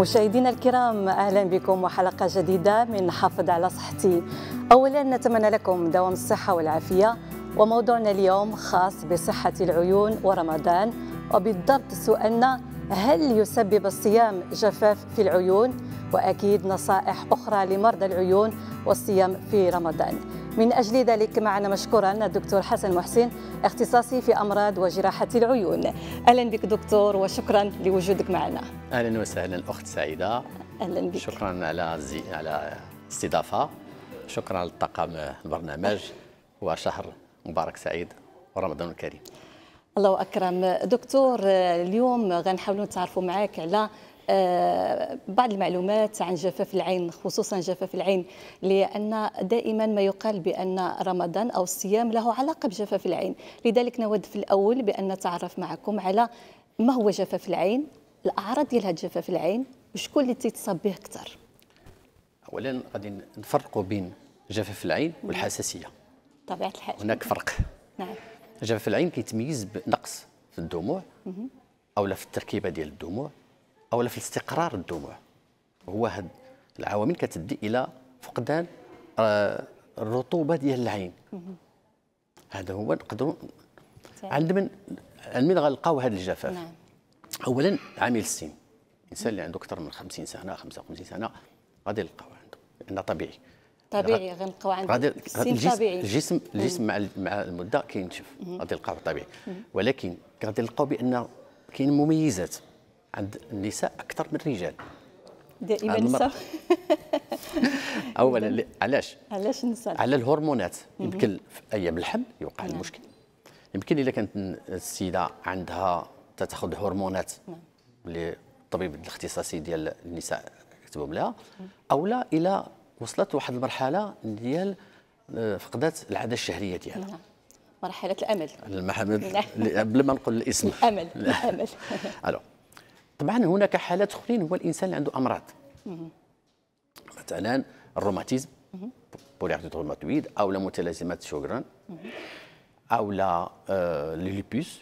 مشاهدينا الكرام اهلا بكم وحلقه جديده من حافظ على صحتي. اولا نتمنى لكم دوام الصحه والعافيه وموضوعنا اليوم خاص بصحه العيون ورمضان وبالضبط سؤالنا هل يسبب الصيام جفاف في العيون؟ واكيد نصائح اخرى لمرضى العيون والصيام في رمضان. من أجل ذلك معنا مشكورا الدكتور حسن محسن اختصاصي في أمراض وجراحة العيون أهلا بك دكتور وشكرا لوجودك معنا أهلا وسهلا أخت سعيدة أهلا بك شكرا على زي... على استضافة شكرا للطاقم البرنامج وشهر مبارك سعيد ورمضان الكريم الله أكرم دكتور اليوم غنحاولوا نتعرفوا معاك على آه، بعض المعلومات عن جفاف العين خصوصا جفاف العين لأن دائما ما يقال بأن رمضان أو الصيام له علاقة بجفاف العين لذلك نود في الأول بأن نتعرف معكم على ما هو جفاف العين الأعراض ديال جفاف العين وشكون اللي تيتصاب به أكثر أولا غادي نفرقوا بين جفاف العين والحساسية طبيعة الحال هناك فرق نعم جفاف العين كيتميز بنقص في الدموع أو لا في التركيبة ديال الدموع او في الاستقرار الدموع هو هاد العوامل كتدي الى فقدان آه، الرطوبه ديال العين هذا هو نقدروا عند من عند من غنلقاو هذا الجفاف نعم. اولا عامل السن الانسان اللي عنده اكثر من 50 سنه 55 سنه غادي يلقاو عنده لانه طبيعي طبيعي غنلقاو عنده غادي الجسم طبيعي. الجسم الجسم مع مع المده كينشف غادي نلقاوه طبيعي ولكن غادي نلقاو بان كاين مميزات عند النساء اكثر من الرجال دائما النساء اولا علاش علاش النساء على الهرمونات يمكن في ايام الحمل يوقع نعم. المشكل يمكن اذا كانت السيده عندها تاخذ هرمونات نعم. اللي الطبيب الاختصاصي ديال النساء كتبهم لها او لا الى وصلت لواحد المرحله ديال آه، فقدت العاده الشهريه ديالها نعم. مرحله الامل المحمد نعم. قبل ما نقول الاسم الامل الامل الو طبعا هناك حالات اخرين هو الانسان اللي عنده امراض مثلا الروماتيزم بوليارتيت روماتويد او متلازمات شوغران او لا آه، ليبوس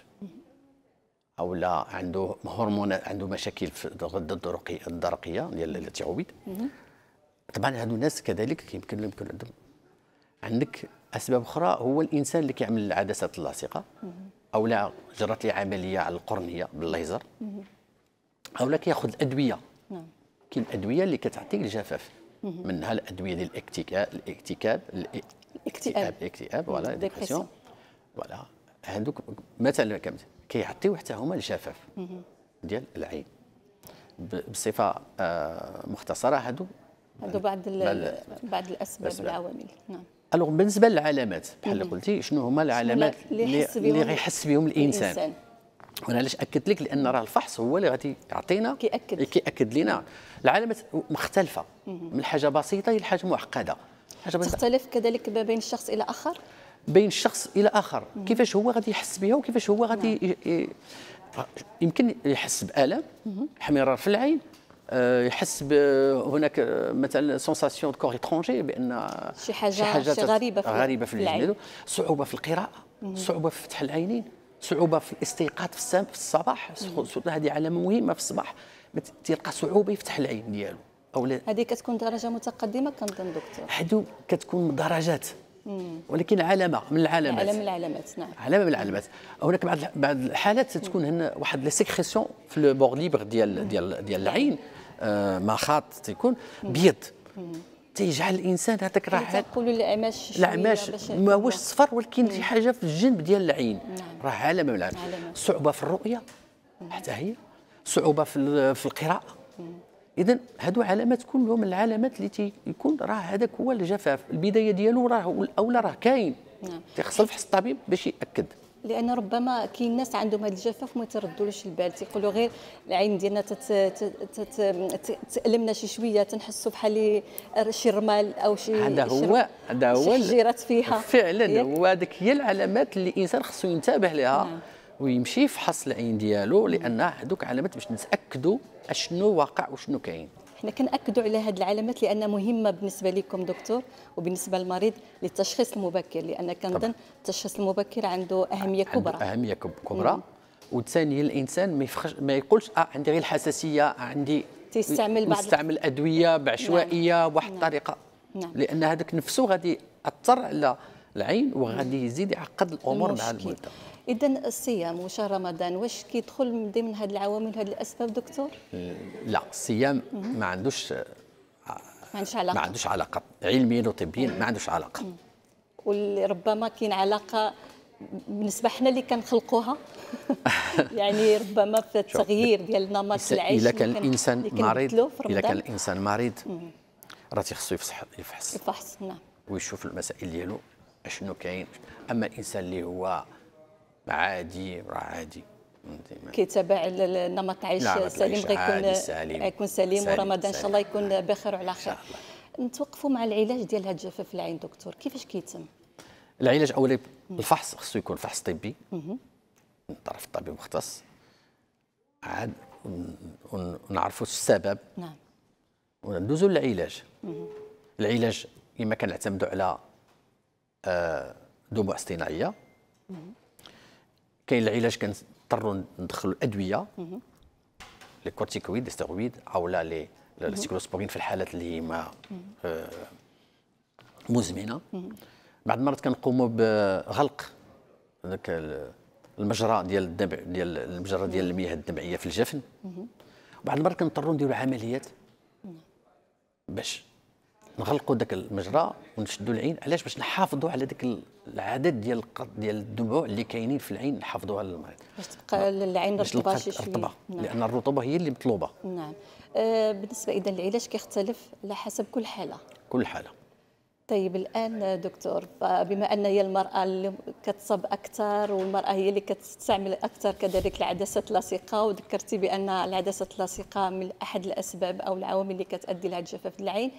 او لا عنده هرمونات عنده مشاكل في الغده الدرقيه الدرقيه ديال التيرويد طبعا هادو الناس كذلك يمكن يمكن عندهم عندك اسباب اخرى هو الانسان اللي كيعمل العدسات اللاصقه او لا جرت لي عمليه على القرنيه بالليزر هؤلاء كياخذ الادويه نعم كاين الادويه اللي كتعطي الجفاف منها الادويه ديال الاكتئاب الاكتئاب الاكتئاب الاكتئاب فوالا ديبرسيون فوالا هذوك مثلا كيعطيو حتى هما الجفاف ديال العين بصفه آه، مختصره هادو هادو بعض بعض الاسباب العوامل نعم الوغ بالنسبه للعلامات بحال اللي قلتي شنو هما العلامات اللي غيحس بهم الانسان وانا علاش اكدت لك لان راه الفحص هو اللي غادي يعطينا كياكد كياكد لنا العلامات مختلفه من حاجه بسيطه حاجه معقده حاجه بسيطه تختلف كذلك ما بين الشخص الى اخر بين شخص الى اخر مم. كيفاش هو غادي يحس بها وكيفاش هو غادي مم. نعم. يمكن يحس بالم حمرار في العين آه، يحس هناك آه، مثلا سونساسيون كور اترونجي بان شي حاجه شي حاجه غريبه في غريبه في العين صعوبه في القراءه مم. صعوبه في فتح العينين صعوبه في الاستيقاظ في الصباح هذه علامه مهمه في الصباح تلقى صعوبه يفتح العين ديالو لا هذه كتكون درجه متقدمه كنظن دكتور هادو كتكون درجات ولكن علامه من العلامات علامه من العلامات نعم علامه من العلامات هناك بعض بعض الحالات تكون هنا واحد لي سيكريسيون في لو بور ليبر ديال ديال ديال العين آه مخاط تيكون بيض مم. تيجعل الانسان هذاك راه تقولوا العماش العماش ما صفر ولكن شي نعم. حاجه في الجنب ديال العين نعم. راه علامه من صعوبه في الرؤيه نعم. حتى هي صعوبه في في القراءه نعم. اذا هادو علامات كلهم العلامات اللي تيكون راه هذاك هو الجفاف البدايه ديالو راه الاولى راه كاين نعم. تيخص فحص الطبيب باش ياكد لان ربما كاين ناس عندهم هذا الجفاف وما تردولوش البال تيقولوا غير العين ديالنا تتالمنا شي شويه تنحسوا بحال شي رمال او شي هذا هو هذا هو الجيرات فيها فعلا هو هذيك هي العلامات اللي الانسان خصو ينتبه لها نعم. ويمشي يفحص العين ديالو لان هذوك علامات باش نتاكدوا اشنو واقع وشنو كاين احنا كنأكدوا على هذه العلامات لانها مهمه بالنسبه لكم دكتور وبالنسبه للمريض للتشخيص المبكر لان كنظن التشخيص المبكر عنده اهميه كبرى عنده اهميه كبرى وثانيا الانسان ما يفخش ما يقولش اه عندي غير الحساسيه عندي تستعمل بعض تيستعمل ادويه نعم. بعشوائيه نعم. بواحد الطريقه نعم. لان هذاك نفسه غادي اثر على العين وغادي يزيد يعقد الامور مع المده اذا الصيام وشهر رمضان واش كيدخل من ضمن هذه العوامل وهذه الاسباب دكتور أه، لا الصيام ما عندوش آه، ما عندوش علاقه ما عندوش علاقه علميا وطبيا ما عندوش علاقه وربما كاين علاقه بالنسبه حنا اللي كنخلقوها يعني ربما في التغيير ديال نمط العيش اذا كان الانسان مريض اذا كان الانسان مريض راه تيخصو يفحص يفحص نعم ويشوف المسائل ديالو اشنو كاين اما الانسان اللي هو عادي راه عادي كيتابع النمط عيش سليم غيكون سليم يكون سليم, ورمضان ان شاء الله يكون بخير وعلى خير نتوقفوا مع العلاج ديال هذا الجفاف العين دكتور كيفاش كيتم العلاج اولا الفحص خصو يكون فحص طبي من طرف الطبيب المختص عاد ونعرفوا السبب نعم وندوزوا للعلاج العلاج اما كنعتمدوا على دموع اصطناعيه كاين العلاج كنضطروا ندخلوا الادويه لي كورتيكويد ستيرويد او لا لي سيكلوسبورين في الحالات اللي ما آه، مزمنه بعض المرات كنقوموا بغلق ذاك المجرى ديال الدمع ديال المجرى ديال المياه الدمعيه في الجفن بعض المرات كنضطروا نديروا عمليات باش نغلقوا ذاك المجرى ونشدوا العين علاش باش نحافظوا على ذاك العدد ديال ديال الدموع اللي كاينين في العين نحافظوها المريض باش تبقى نعم. العين رطبه شي شويه رطبه نعم. لان الرطوبه هي اللي مطلوبه نعم آه بالنسبه اذا العلاج كيختلف على حسب كل حاله كل حاله طيب الان دكتور بما ان هي المراه اللي كتصاب اكثر والمراه هي اللي كتستعمل اكثر كذلك العدسات اللاصقه وذكرتي بان العدسات اللاصقه من احد الاسباب او العوامل اللي كتؤدي لهذا جفاف العين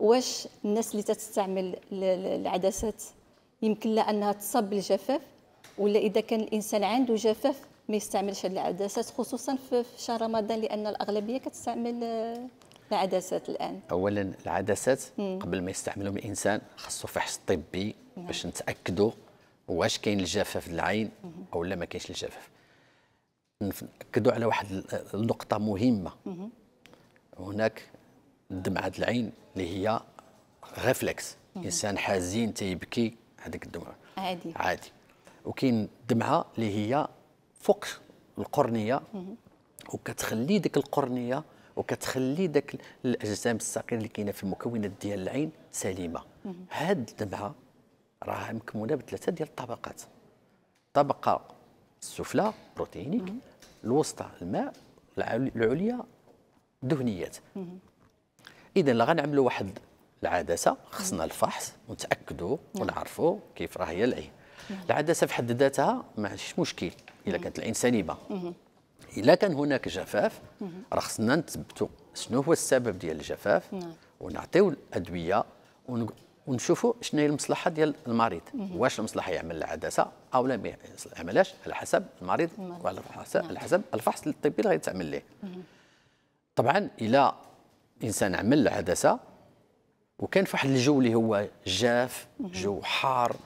واش الناس اللي تستعمل العدسات يمكن لها انها تصاب بالجفاف ولا اذا كان الانسان عنده جفاف ما يستعملش العدسات خصوصا في شهر رمضان لان الاغلبيه كتستعمل آه، العدسات الان اولا العدسات مم. قبل ما يستعملهم الانسان خصو فحص طبي نعم. باش نتاكدوا واش كاين الجفاف في العين او لا ما كاينش الجفاف ناكدوا على واحد النقطه مهمه مم. هناك دمعه العين اللي هي ريفلكس انسان حزين تيبكي هذيك الدمعه عادي عادي وكاين دمعه اللي هي فوق القرنيه وكتخلي ديك القرنيه وكتخلي داك الاجسام الثقيله اللي كاينه في المكونات ديال العين سليمه هاد الدمعه راها مكمونه بثلاثه ديال الطبقات الطبقه السفلى بروتينيك الوسطى الماء العليا دهنيات اذا لا غنعملوا واحد العدسه خصنا الفحص ونتاكدوا نعم. ونعرفوا كيف راه هي العين نعم. العدسه في حد ذاتها ماهيش مشكل الا كانت العين سليمه الا كان هناك جفاف راه خصنا نثبتوا شنو هو السبب ديال الجفاف نعم. ونعطيو الادويه ونشوفوا شنو هي المصلحه ديال المريض واش المصلحه يعمل العدسه او لا ما يعملهاش على حسب المريض وعلى حسب الفحص الطبي اللي غيتعمل ليه طبعا الى انسان عمل عدسه وكان في واحد الجو اللي هو جاف جو حار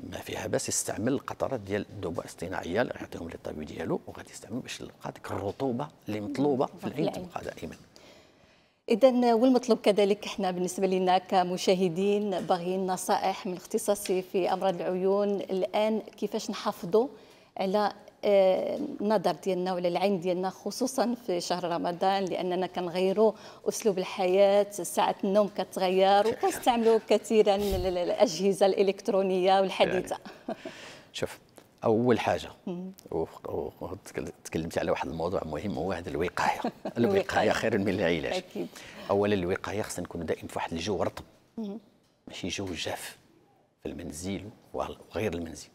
ما فيها باس يستعمل القطرات ديال الذوبه الاصطناعيه اللي يعطيهم للطبيب ديالو وغادي يستعمل باش يلقى ديك الرطوبه اللي مطلوبه في العين تبقى دائما اذا والمطلوب كذلك احنا بالنسبه لنا كمشاهدين باغيين نصائح من اختصاصي في امراض العيون الان كيفاش نحافظوا على النظر آه، ديالنا ولا العين ديالنا خصوصا في شهر رمضان لاننا كنغيروا اسلوب الحياه ساعه النوم كتغير وكنستعملوا كثيرا الاجهزه الالكترونيه والحديثه يعني. شوف اول حاجه وتكلمت على واحد الموضوع مهم هو هذا الوقايه الوقايه خير من العلاج اكيد اولا الوقايه خصنا نكونوا دائما في واحد الجو رطب ماشي جو جاف في المنزل وغير المنزل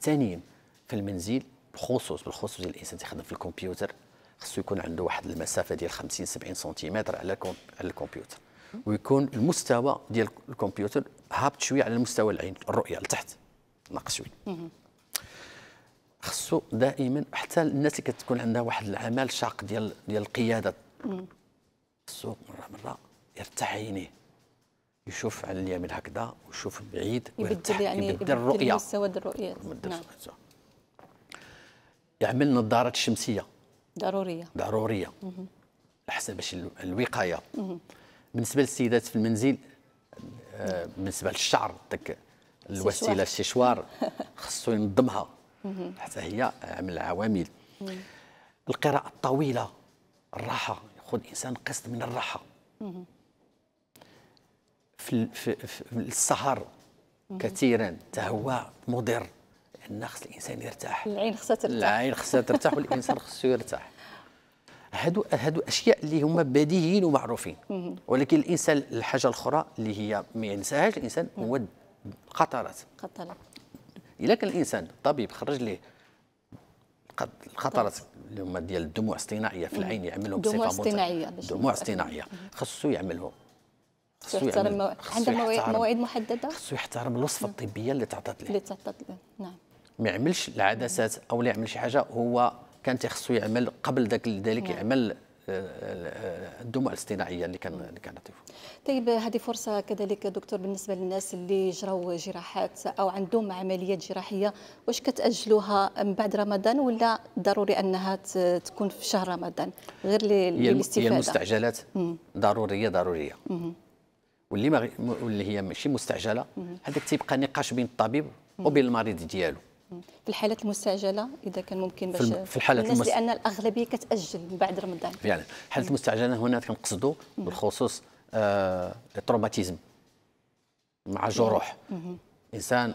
ثانيا في المنزل بالخصوص بالخصوص الانسان تيخدم في الكمبيوتر خصو يكون عنده واحد المسافه ديال 50 70 سنتيمتر على على الكمبيوتر ويكون المستوى ديال الكمبيوتر هابط شويه على المستوى العين الرؤيه لتحت ناقص شويه خصو دائما حتى الناس اللي كتكون عندها واحد العمل شاق ديال ديال القياده خصو مره مره يرتاح عينيه يشوف على اليمين هكذا ويشوف بعيد يبدل يعني يبدل, يبدل الرؤيه مستوى الرؤيه نعم. يعمل نظارات شمسيه ضروريه ضروريه حسب باش الوقايه بالنسبه للسيدات في المنزل آه، بالنسبه للشعر داك الوسيله السيشوار خصو ينظمها حتى هي من العوامل القراءه الطويله الراحه ياخذ الانسان قسط من الراحه في, في, في السهر كثيرا هو مضر ان خص الانسان يرتاح العين خصها ترتاح العين خصها ترتاح والانسان خصو يرتاح هادو هادو اشياء اللي هما بديهيين ومعروفين ولكن الانسان الحاجه الاخرى اللي هي ما ينساهاش الانسان هو القطرات القطرات الا كان الانسان طبيب خرج ليه الخطرات اللي هما ديال الدموع الصناعيه في العين يعملهم بصفه دموع اصطناعيه دموع اصطناعيه خصو يعملهم خصو يحترم عنده مواعيد محدده خصو يحترم الوصفه الطبيه اللي تعطات له اللي تعطات له نعم ما يعملش العدسات او لا يعمل شي حاجه هو كان تيخصو يعمل قبل ذاك ذلك نعم. يعمل آه، آه، آه، الدموع الاصطناعيه اللي كان اللي كانت طيب هذه فرصه كذلك دكتور بالنسبه للناس اللي جراو جراحات او عندهم عمليات جراحيه واش كتاجلوها من بعد رمضان ولا ضروري انها تكون في شهر رمضان غير للاستفاده هي المستعجلات ضروريه ضروريه واللي ما واللي هي ماشي مستعجله هذاك تيبقى نقاش بين الطبيب وبين المريض ديالو في الحالات المستعجله اذا كان ممكن باش في الحالات الناس المس... لان الاغلبيه كتاجل من بعد رمضان فعلا يعني الحالات المستعجله هنا كنقصدوا بالخصوص آه التروماتيزم مع جروح انسان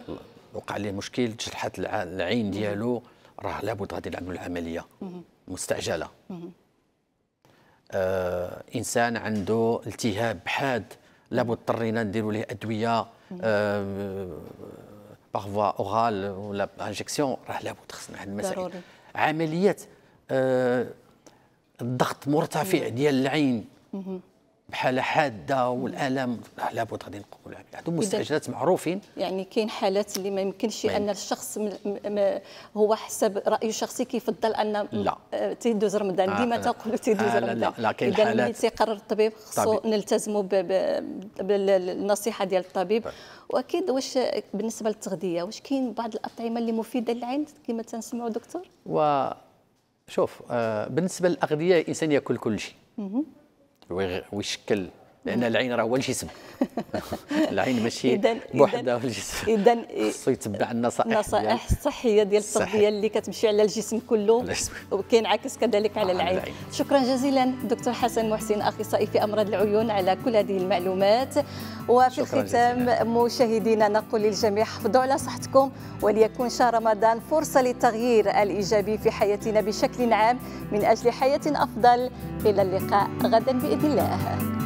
وقع عليه مشكل جرحت العين ديالو راه لابد غادي نعملوا العمليه مستعجله آه انسان عنده التهاب حاد لابد اضطرينا نديروا له ادويه آه باغ فوا اورال ولا انجيكسيون راه لابد خصنا هاد المسائل عمليات آه الضغط مرتفع ديال العين بحاله حاده والالم لابد غادي نقول عندهم يعني مستعجلات معروفين يعني كاين حالات اللي ما يمكنش مين. ان الشخص م... م... هو حسب رايه الشخصي كيفضل ان لا تيدوز رمضان آه ديما آه، تقول تيدوز آه رمضان لا لا كاين حالات اللي تيقرر الطبيب خصو نلتزموا ب... ب... بالنصيحه ديال الطبيب طيب. واكيد واش بالنسبه للتغذيه واش كاين بعض الاطعمه اللي مفيده للعين كما تنسمعوا دكتور و شوف آه بالنسبه للاغذيه الانسان ياكل كل شيء ويشكل لان العين راه هو الجسم العين ماشي بوحدها الجسم اذا خصو يتبع النصائح النصائح يعني الصحيه ديال التغذيه اللي كتمشي على الجسم كله وكينعكس كذلك آه، على العين. العين شكرا جزيلا دكتور حسن محسن اخصائي في امراض العيون على كل هذه المعلومات وفي الختام مشاهدينا نقول للجميع حافظوا على صحتكم وليكن شهر رمضان فرصه للتغيير الايجابي في حياتنا بشكل عام من اجل حياه افضل الى اللقاء غدا باذن الله